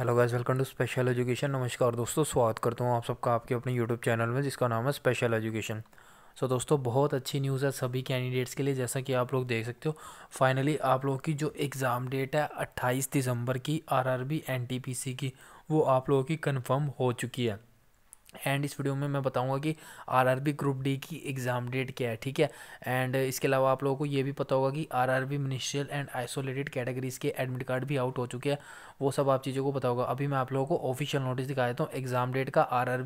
hello guys welcome to special education नमस्कार दोस्तों स्वागत करता हूँ आप सबका आपके अपने यूट्यूब चैनल में जिसका नाम है स्पेशल एजुकेशन सो so, दोस्तों बहुत अच्छी न्यूज़ है सभी कैंडिडेट्स के लिए जैसा कि आप लोग देख सकते हो फाइनली आप लोगों की जो एग्ज़ाम डेट है 28 दिसंबर की आरआरबी एनटीपीसी की वो आप लोगों की कंफर्म हो चुकी है एंड इस वीडियो में मैं बताऊंगा कि आरआरबी ग्रुप डी की एग्ज़ाम डेट क्या है ठीक है एंड इसके अलावा आप लोगों को ये भी पता होगा कि RRB ministerial and isolated categories के एडमिट कार्ड भी आउट हो चुके हैं वो सब आप चीज़ों को बताऊंगा अभी मैं आप लोगों को ऑफिशियल नोटिस दिखा देता हूँ एग्ज़ाम डेट का आर आर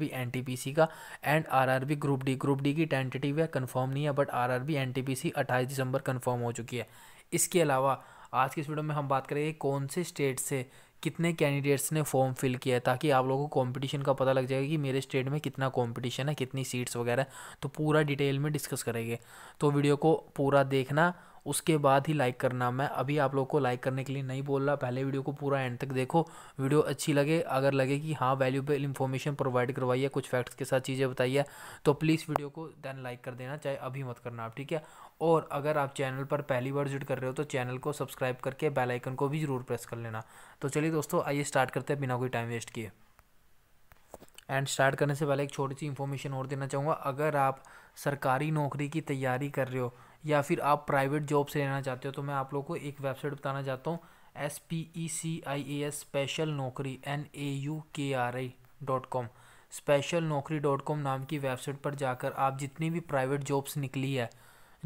का and R group D group D की टेंटेटिव है कन्फर्म नहीं है बट आर आर बी दिसंबर कन्फर्म हो चुकी है इसके अलावा आज की इस वीडियो में हम बात करेंगे कौन से स्टेट से कितने कैंडिडेट्स ने फॉर्म फिल किया है ताकि आप लोगों को कंपटीशन का पता लग जाएगा कि मेरे स्टेट में कितना कंपटीशन है कितनी सीट्स वगैरह तो पूरा डिटेल में डिस्कस करेंगे तो वीडियो को पूरा देखना उसके बाद ही लाइक करना मैं अभी आप लोग को लाइक करने के लिए नहीं बोल रहा पहले वीडियो को पूरा एंड तक देखो वीडियो अच्छी लगे अगर लगे कि हाँ वैल्यूबल इन्फॉर्मेशन प्रोवाइड करवाइए कुछ फैक्ट्स के साथ चीज़ें बताइए तो प्लीज़ वीडियो को देन लाइक कर देना चाहे अभी मत करना आप ठीक है और अगर आप चैनल पर पहली बार विजिट कर रहे हो तो चैनल को सब्सक्राइब करके बेल आइकन को भी ज़रूर प्रेस कर लेना तो चलिए दोस्तों आइए स्टार्ट करते हैं बिना कोई टाइम वेस्ट किए एंड स्टार्ट करने से पहले एक छोटी सी इन्फॉर्मेशन और देना चाहूँगा अगर आप सरकारी नौकरी की तैयारी कर रहे हो या फिर आप प्राइवेट जॉब से लेना चाहते हो तो मैं आप लोग को एक वेबसाइट बताना चाहता हूँ S P E C I A S special नौकरी N A U K R I dot com special नौकरी डॉट कॉम नाम की वेबसाइट पर जाकर आप जितनी भी प्राइवेट जॉब्स निकली है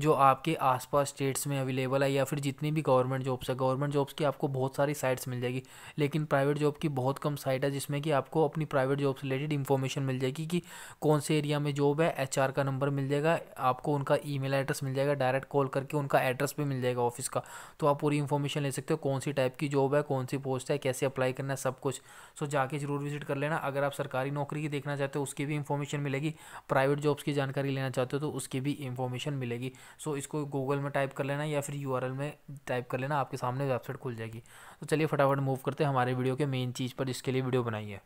जो आपके आसपास स्टेट्स में अवेलेबल है या फिर जितनी भी गवर्नमेंट जॉब्स है गवर्नमेंट जॉब्स की आपको बहुत सारी साइट्स मिल जाएगी लेकिन प्राइवेट जॉब की बहुत कम साइट है जिसमें कि आपको अपनी प्राइवेट जॉब से रिलेटेड इन्फॉर्मेशन मिल जाएगी कि कौन से एरिया में जॉब है एच का नंबर मिल जाएगा आपको उनका ई एड्रेस मिल जाएगा डायरेक्ट कॉल करके उनका एड्रेस भी मिल जाएगा ऑफिस का तो आप पूरी इन्फॉर्मेशन ले सकते हो कौन सी टाइप की जॉब है कौन सी पोस्ट है कैसे अप्लाई करना है सब कुछ सो जाके ज़रूर विजिट कर लेना अगर आप सरकारी नौकरी की देखना चाहते हो उसकी भी इन्फॉर्मेशन मिलेगी प्राइवेट जॉब्स की जानकारी लेना चाहते हो तो उसकी भी इन्फॉर्मेशन मिलेगी सो इसको गूगल में टाइप कर लेना या फिर यू में टाइप कर लेना आपके सामने वेबसाइट खुल जाएगी तो चलिए फटाफट मूव करते हैं हमारे वीडियो के मेन चीज़ पर इसके लिए वीडियो बनाई है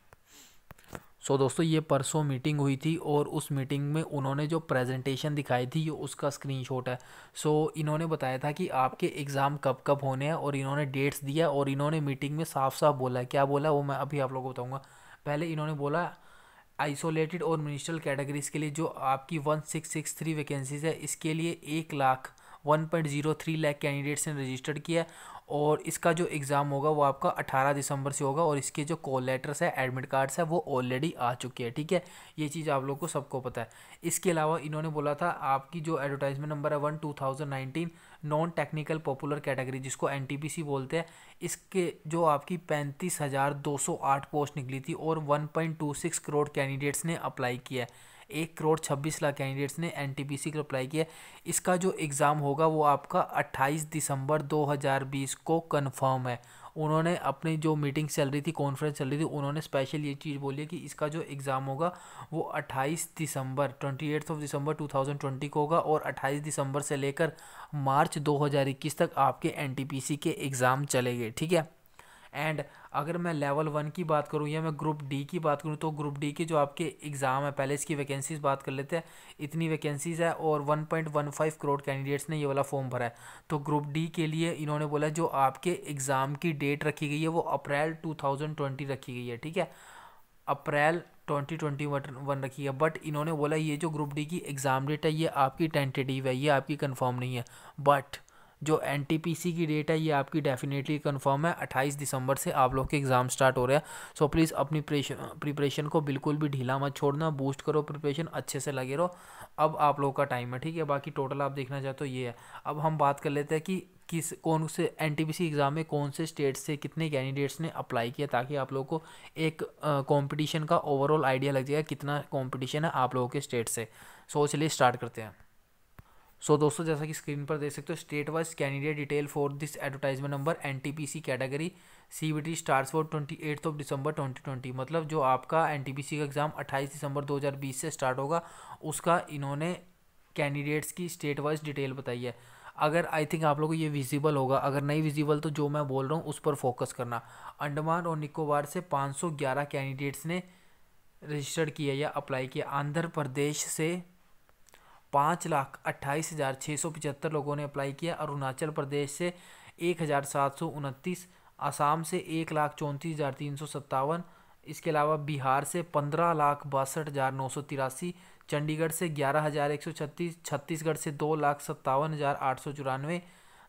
सो so, दोस्तों ये परसों मीटिंग हुई थी और उस मीटिंग में उन्होंने जो प्रेजेंटेशन दिखाई थी ये उसका स्क्रीनशॉट है सो so, इन्होंने बताया था कि आपके एग्ज़ाम कब कब होने हैं और इन्होंने डेट्स दिया और इन्होंने मीटिंग में साफ साफ बोला क्या बोला वो मैं अभी आप लोगों को बताऊंगा पहले इन्होंने बोला आइसोलेटेड और मिनिस्ट्रल कैटेगरीज के लिए जो आपकी one six six three vacancies है इसके लिए एक lakh one point zero three lakh candidates ने रजिस्टर्ड किया और इसका जो एग्ज़ाम होगा वो आपका 18 दिसंबर से होगा और इसके जो कॉल लेटर्स है एडमिट कार्ड्स है वो ऑलरेडी आ चुके हैं ठीक है ये चीज़ आप लोग को सबको पता है इसके अलावा इन्होंने बोला था आपकी जो एडवर्टाइजमेंट नंबर है one two thousand nineteen non technical popular category जिसको एन बोलते हैं इसके जो आपकी पैंतीस हज़ार दो सौ आठ पोस्ट निकली थी और one point two six crore candidates ने अप्लाई किया है एक करोड़ छब्बीस लाख कैंडिडेट्स ने एन टी पी अप्लाई किया इसका जो एग्ज़ाम होगा वो आपका अट्ठाईस दिसंबर दो हज़ार बीस को कन्फर्म है उन्होंने अपनी जो मीटिंग चल रही थी कॉन्फ्रेंस चल रही थी उन्होंने स्पेशल ये चीज़ बोली कि इसका जो एग्ज़ाम होगा वो 28 दिसंबर एट्थ ऑफ दिसंबर 2020 को होगा और 28 दिसंबर से लेकर मार्च 2021 तक आपके एनटीपीसी के एग्ज़ाम चलेंगे ठीक है एंड अगर मैं लेवल वन की बात करूँ या मैं ग्रुप डी की बात करूँ तो ग्रुप डी के जो आपके एग्ज़ाम है पहले इसकी वैकेंसीज़ बात कर लेते हैं इतनी वैकेंसीज़ है और one point one five crore candidates ने ये वाला फॉर्म भरा है तो ग्रुप डी के लिए इन्होंने बोला जो आपके एग्ज़ाम की डेट रखी गई है वो अप्रैल टू थाउजेंड ट्वेंटी रखी गई है ठीक है अप्रैल ट्वेंटी ट्वेंटी वन रखी है बट इन्होंने बोला ये जो ग्रुप डी की एग्ज़ाम डेट है ये आपकी टेंटेटिव है ये आपकी कंफर्म नहीं है बट जो एन की डेट है ये आपकी डेफिनेटली कन्फर्म है अट्ठाईस दिसंबर से आप लोग के एग्ज़ाम स्टार्ट हो रहे हैं सो प्लीज़ अपनी प्रिपरेशन को बिल्कुल भी ढीला मत छोड़ना बूस्ट करो प्रिपरेशन अच्छे से लगे रहो अब आप लोग का टाइम है ठीक है बाकी टोटल आप देखना चाहते हो तो ये है अब हम बात कर लेते हैं कि किस कौन से एन एग्ज़ाम में कौन से स्टेट से कितने कैंडिडेट्स ने अप्लाई किया ताकि आप लोगों को एक कंपटीशन का ओवरऑल आइडिया लग जाएगा कितना कंपटीशन है आप लोगों के स्टेट से सो चलिए स्टार्ट करते हैं सो so, दोस्तों जैसा कि स्क्रीन पर देख सकते हो state wise candidate detail for this advertisement number N T P C category C B T starts for twenty eighth of December twenty twenty मतलब जो आपका एन टी पी सी का एग्ज़ाम अट्ठाईस दिसंबर दो हज़ार बीस से स्टार्ट होगा उसका इन्होंने कैंडिडेट्स की स्टेट वाइज डिटेल बताई है अगर आई थिंक आप लोगों को ये विजिबल होगा अगर नहीं विजिबल तो जो मैं बोल रहा हूँ उस पर फोकस करना अंडमान और निकोबार से पाँच सौ ग्यारह कैंडिडेट्स ने रजिस्टर्ड किया या अप्लाई किया आंध्र प्रदेश से पाँच लाख अट्ठाईस हज़ार छः सौ पचहत्तर लोगों ने अप्लाई किया अरुणाचल प्रदेश से एक हज़ार सात सौ उनतीस आसाम से एक लाख चौंतीस हज़ार तीन सौ सत्तावन इसके अलावा बिहार से पंद्रह लाख बासठ हज़ार नौ सौ तिरासी चंडीगढ़ से ग्यारह हज़ार एक सौ छत्तीस छत्तीसगढ़ से दो लाख सत्तावन हज़ार आठ सौ चौरानवे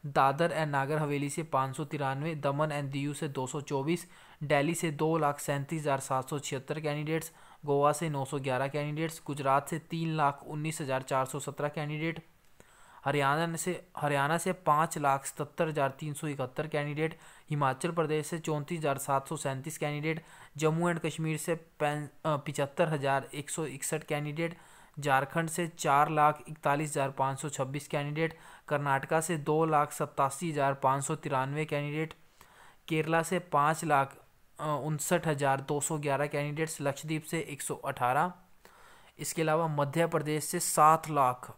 दादर एंड नागर हवेली से पाँच सौ तिरानवे दमन एंड दीयू से दो सौ चौबीस डेली से दो लाख सैंतीस हज़ार सात सौ छिहत्तर कैंडिडेट्स गोवा से नौ सौ ग्यारह कैंडिडेट्स गुजरात से तीन लाख उन्नीस हज़ार चार सौ सत्रह कैंडिडेट हरियाणा से हरियाणा से पाँच लाख सतहत्तर हज़ार तीन सौ इकहत्तर कैंडिडेट हिमाचल प्रदेश से चौंतीस हज़ार सात सौ सैंतीस कैंडिडेट जम्मू एंड कश्मीर से पचहत्तर हज़ार एक सौ इकसठ कैंडिडेट झारखंड से चार लाख इकतालीस हज़ार पाँच सौ छब्बीस कैंडिडेट कर्नाटका से दो लाख सत्तासी हज़ार पाँच सौ तिरानवे कैंडिडेट केरला से पाँच लाख उनसठ हज़ार दो सौ ग्यारह कैंडिडेट्स लक्षद्वीप से एक सौ अठारह इसके अलावा मध्य प्रदेश से सात लाख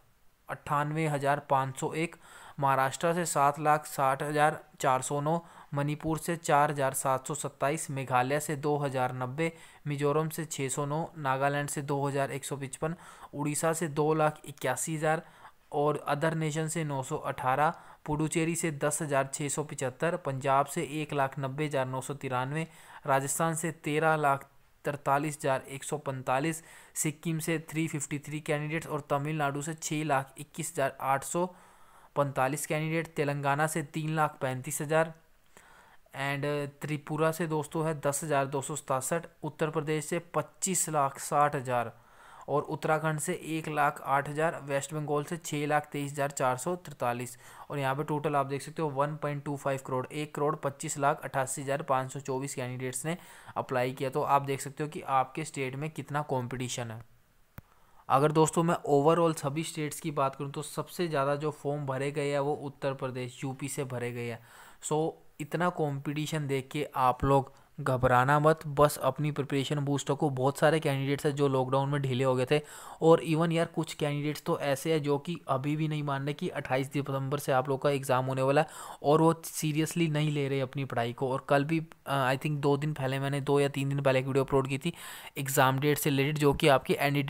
अट्ठानवे हज़ार पाँच सौ एक महाराष्ट्र से सात लाख साठ हज़ार चार सौ नौ मणिपुर से चार हज़ार सात सौ सत्ताईस मेघालय से दो हज़ार नब्बे मिजोरम से छः सौ नौ नागालैंड से दो हज़ार एक सौ पचपन उड़ीसा से दो लाख इक्यासी हज़ार और अदर नेशन से नौ सौ अठारह पुडुचेरी से दस हज़ार छः सौ पिचहत्तर पंजाब से एक लाख नब्बे हज़ार नौ सौ तिरानवे राजस्थान से तेरह लाख तरतालीस हज़ार एक सौ पैंतालीस सिक्किम से थ्री फिफ्टी थ्री कैंडिडेट्स और तमिलनाडु से छः लाख इक्कीस हज़ार आठ सौ पैंतालीस कैंडिडेट तेलंगाना से तीन लाख पैंतीस हज़ार एंड uh, त्रिपुरा से दोस्तों है दस हज़ार दो सौ सतासठ उत्तर प्रदेश से पच्चीस लाख साठ हज़ार और उत्तराखंड से एक लाख आठ हज़ार वेस्ट बंगाल से छः लाख तेईस हज़ार चार सौ तिरतालीस और यहाँ पे टोटल आप देख सकते हो one point two five crore एक करोड़ पच्चीस लाख अट्ठासी हज़ार पाँच सौ चौबीस कैंडिडेट्स ने अप्लाई किया तो आप देख सकते हो कि आपके स्टेट में कितना कॉम्पिटिशन है अगर दोस्तों मैं ओवरऑल सभी स्टेट्स की बात करूँ तो सबसे ज़्यादा जो फॉर्म भरे गए हैं वो उत्तर प्रदेश यूपी से भरे गए हैं सो so, इतना कंपटीशन देख के आप लोग घबराना मत बस अपनी प्रिपरेशन बूस्ट रखो बहुत सारे कैंडिडेट्स हैं जो लॉकडाउन में ढीले हो गए थे और इवन यार कुछ कैंडिडेट्स तो ऐसे हैं जो कि अभी भी नहीं मान रहे कि 28 दिसंबर से आप लोग का एग्ज़ाम होने वाला है और वो सीरियसली नहीं ले रहे अपनी पढ़ाई को और कल भी आई थिंक दो दिन पहले मैंने दो या तीन दिन पहले एक वीडियो अपलोड की थी एग्ज़ाम डेट से रिलेटेड जो कि आपकी एन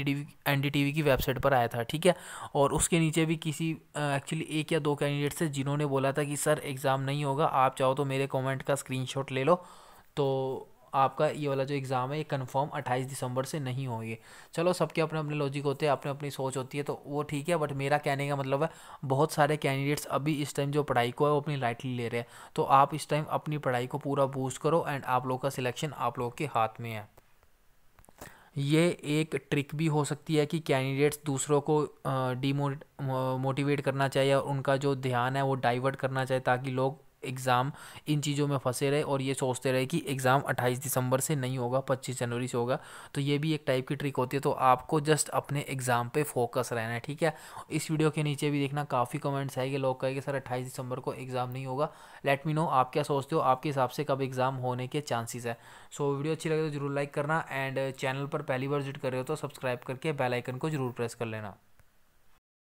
डी की वेबसाइट पर आया था ठीक है और उसके नीचे भी किसी एक्चुअली एक या दो कैंडिडेट्स थे जिन्होंने बोला था कि सर एग्ज़ाम नहीं होगा आप चाहो तो मेरे कॉमेंट का स्क्रीन ले लो तो आपका ये वाला जो एग्ज़ाम है ये कंफर्म 28 दिसंबर से नहीं होगी चलो सबके अपने अपने लॉजिक होते हैं अपने अपनी सोच होती है तो वो ठीक है बट मेरा कहने का मतलब है बहुत सारे कैंडिडेट्स अभी इस टाइम जो पढ़ाई को है वो अपनी लाइटली ले रहे हैं तो आप इस टाइम अपनी पढ़ाई को पूरा बूस्ट करो एंड आप लोग का सिलेक्शन आप लोग के हाथ में है ये एक ट्रिक भी हो सकती है कि कैंडिडेट्स दूसरों को डीमोटिवेट करना चाहिए और उनका जो ध्यान है वो डाइवर्ट करना चाहिए ताकि लोग एग्ज़ाम इन चीज़ों में फंसे रहे और ये सोचते रहे कि एग्ज़ाम 28 दिसंबर से नहीं होगा पच्चीस जनवरी से होगा तो ये भी एक टाइप की ट्रिक होती है तो आपको जस्ट अपने एग्ज़ाम पर फोकस रहना है ठीक है इस वीडियो के नीचे भी देखना काफ़ी कमेंट्स आएंगे लोग कहेंगे सर अट्ठाईस दिसंबर को एग्ज़ाम नहीं होगा लेट मी नो आप क्या सोचते हो आपके हिसाब से कब एग्ज़ाम होने के चांसेस है सो so, वीडियो अच्छी लगे तो जरूर लाइक करना एंड चैनल पर पहली बार विजिट कर रहे हो तो सब्सक्राइब करके बेलाइकन को जरूर प्रेस कर लेना